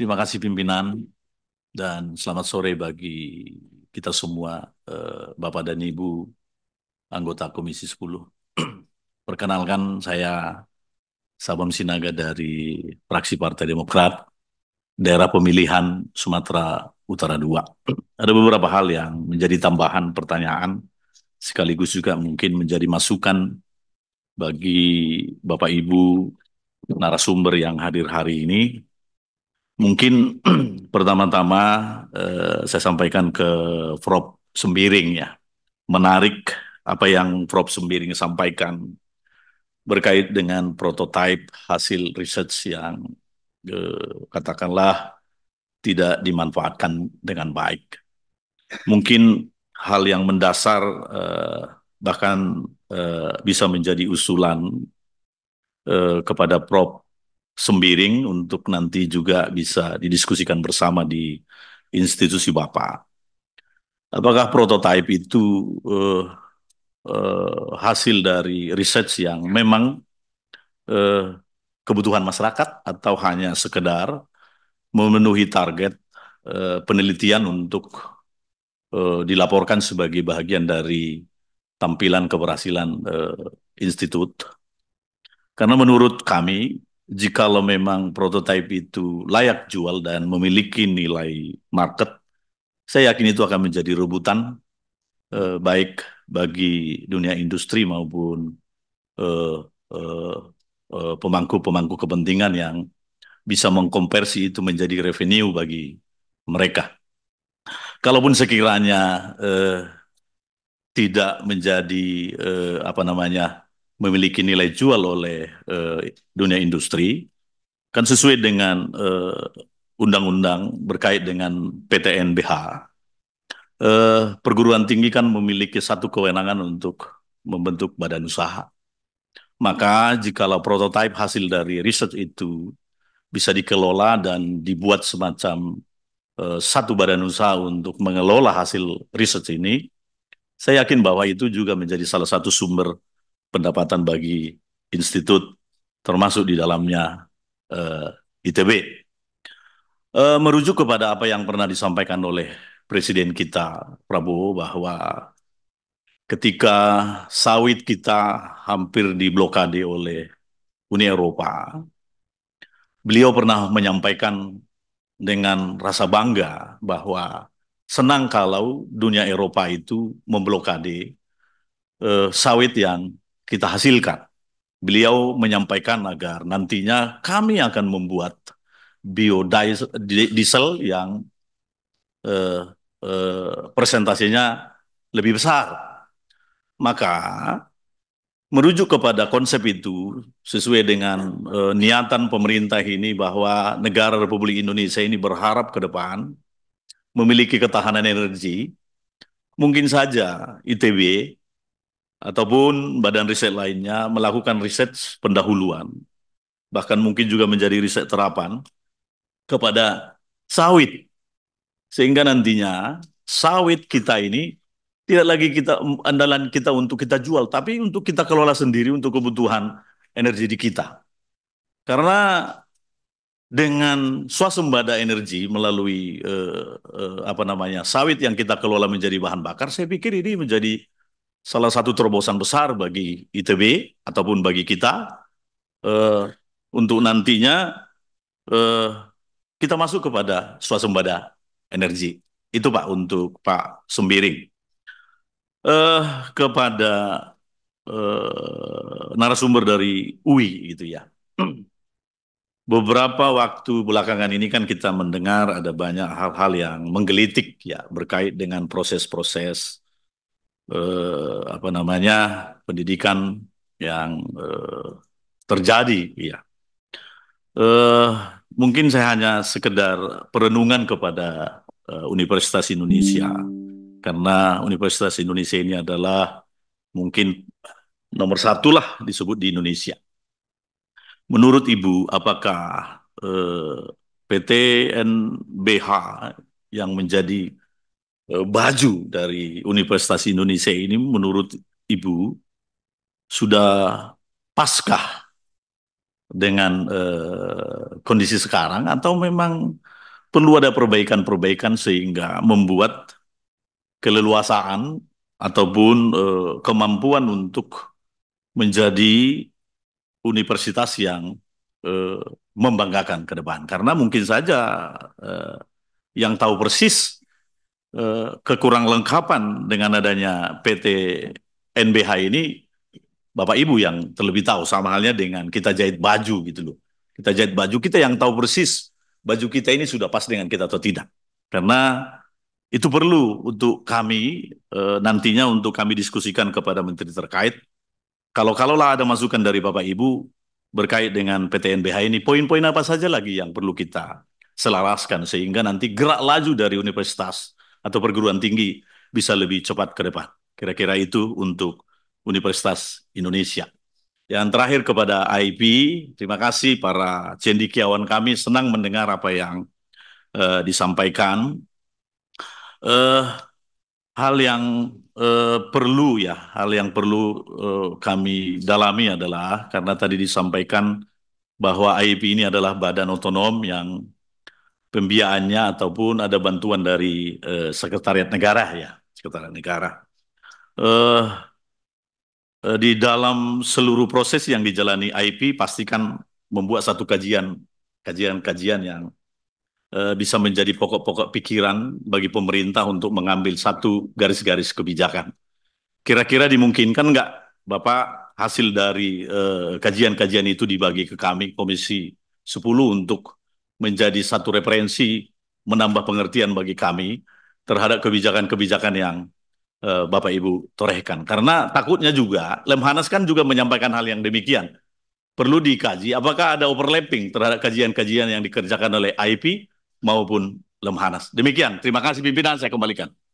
Terima kasih pimpinan dan selamat sore bagi kita semua eh, Bapak dan Ibu anggota Komisi 10. Perkenalkan saya Sabam Sinaga dari Praksi Partai Demokrat daerah pemilihan Sumatera Utara 2. Ada beberapa hal yang menjadi tambahan pertanyaan sekaligus juga mungkin menjadi masukan bagi Bapak Ibu narasumber yang hadir hari ini Mungkin pertama-tama eh, saya sampaikan ke Prof. Sembiring ya, menarik apa yang Prof. Sembiring sampaikan berkait dengan prototipe hasil research yang eh, katakanlah tidak dimanfaatkan dengan baik. Mungkin hal yang mendasar eh, bahkan eh, bisa menjadi usulan eh, kepada Prof sembiring untuk nanti juga bisa didiskusikan bersama di institusi Bapak. Apakah prototipe itu uh, uh, hasil dari riset yang memang uh, kebutuhan masyarakat atau hanya sekedar memenuhi target uh, penelitian untuk uh, dilaporkan sebagai bagian dari tampilan keberhasilan uh, institut? Karena menurut kami jikalau memang prototipe itu layak jual dan memiliki nilai market, saya yakin itu akan menjadi rebutan eh, baik bagi dunia industri maupun eh, eh, eh pemangku kepentingan yang bisa mengkonversi itu menjadi revenue bagi mereka. Kalaupun sekiranya eh, tidak menjadi eh, apa namanya memiliki nilai jual oleh uh, dunia industri kan sesuai dengan eh, undang-undang uh, berkait dengan PTNBH. Uh, eh, perguruan tinggi kan memiliki satu kewenangan untuk membentuk badan usaha. Maka jikalau prototipe hasil dari riset itu bisa dikelola dan dibuat semacam uh, satu badan usaha untuk mengelola hasil riset ini, saya yakin bahwa itu juga menjadi salah satu sumber pendapatan bagi institut termasuk di dalamnya uh, eh, ITB. Uh, eh, merujuk kepada apa yang pernah disampaikan oleh Presiden kita Prabowo bahwa ketika sawit kita hampir diblokade oleh Uni Eropa, beliau pernah menyampaikan dengan rasa bangga bahwa senang kalau dunia Eropa itu memblokade eh, sawit yang kita hasilkan. Beliau menyampaikan agar nantinya kami akan membuat biodiesel yang eh, eh, persentasenya lebih besar. Maka merujuk kepada konsep itu sesuai dengan eh, niatan pemerintah ini bahwa negara Republik Indonesia ini berharap ke depan memiliki ketahanan energi, mungkin saja ITB ataupun badan riset lainnya melakukan riset pendahuluan, bahkan mungkin juga menjadi riset terapan kepada sawit, sehingga nantinya sawit kita ini tidak lagi kita andalan kita untuk kita jual, tapi untuk kita kelola sendiri untuk kebutuhan energi di kita. Karena dengan swasembada energi melalui eh, eh, apa namanya sawit yang kita kelola menjadi bahan bakar, saya pikir ini menjadi salah satu terobosan besar bagi ITB ataupun bagi kita uh, untuk nantinya uh, kita masuk kepada swasembada energi. Itu Pak untuk Pak Sembiring. Uh, kepada uh, narasumber dari UI gitu ya. Beberapa waktu belakangan ini kan kita mendengar ada banyak hal-hal yang menggelitik ya berkait dengan proses-proses eh, apa namanya pendidikan yang eh, terjadi ya eh, mungkin saya hanya sekedar perenungan kepada eh, Universitas Indonesia karena Universitas Indonesia ini adalah mungkin nomor satu lah disebut di Indonesia. Menurut Ibu, apakah eh, PT yang menjadi Eh, baju dari Universitas Indonesia ini menurut Ibu sudah paskah dengan uh, kondisi sekarang atau memang perlu ada perbaikan-perbaikan sehingga membuat keleluasaan ataupun uh, kemampuan untuk menjadi universitas yang uh, membanggakan ke depan karena mungkin saja uh, yang tahu persis Eh, kekurang lengkapan dengan adanya PT NBH ini Bapak Ibu yang terlebih tahu sama halnya dengan kita jahit baju gitu loh. Kita jahit baju kita yang tahu persis baju kita ini sudah pas dengan kita atau tidak. Karena itu perlu untuk kami e, nantinya untuk kami diskusikan kepada menteri terkait. Kalau kalaulah ada masukan dari Bapak Ibu berkait dengan PT NBH ini poin-poin apa saja lagi yang perlu kita selaraskan sehingga nanti gerak laju dari universitas atau perguruan tinggi bisa lebih cepat ke depan. Kira-kira itu untuk Universitas Indonesia. Yang terakhir kepada IP, terima kasih para cendikiawan kami senang mendengar apa yang uh, disampaikan. Uh, hal yang uh, perlu ya, hal yang perlu uh, kami dalami adalah karena tadi disampaikan bahwa IP ini adalah badan otonom yang pembiayaannya ataupun ada bantuan dari uh, sekretariat negara ya, sekretariat negara. uh, uh, di dalam seluruh proses yang dijalani IP pastikan membuat satu kajian, kajian-kajian yang uh, bisa menjadi pokok-pokok pikiran bagi pemerintah untuk mengambil satu garis-garis kebijakan. Kira-kira dimungkinkan nggak, Bapak, hasil dari kajian-kajian uh, itu dibagi ke kami Komisi 10 untuk menjadi satu referensi menambah pengertian bagi kami terhadap kebijakan-kebijakan yang uh, Bapak Ibu torehkan. Karena takutnya juga Lemhanas kan juga menyampaikan hal yang demikian. Perlu dikaji apakah ada overlapping terhadap kajian-kajian yang dikerjakan oleh IP maupun Lemhanas. Demikian, terima kasih pimpinan saya kembalikan.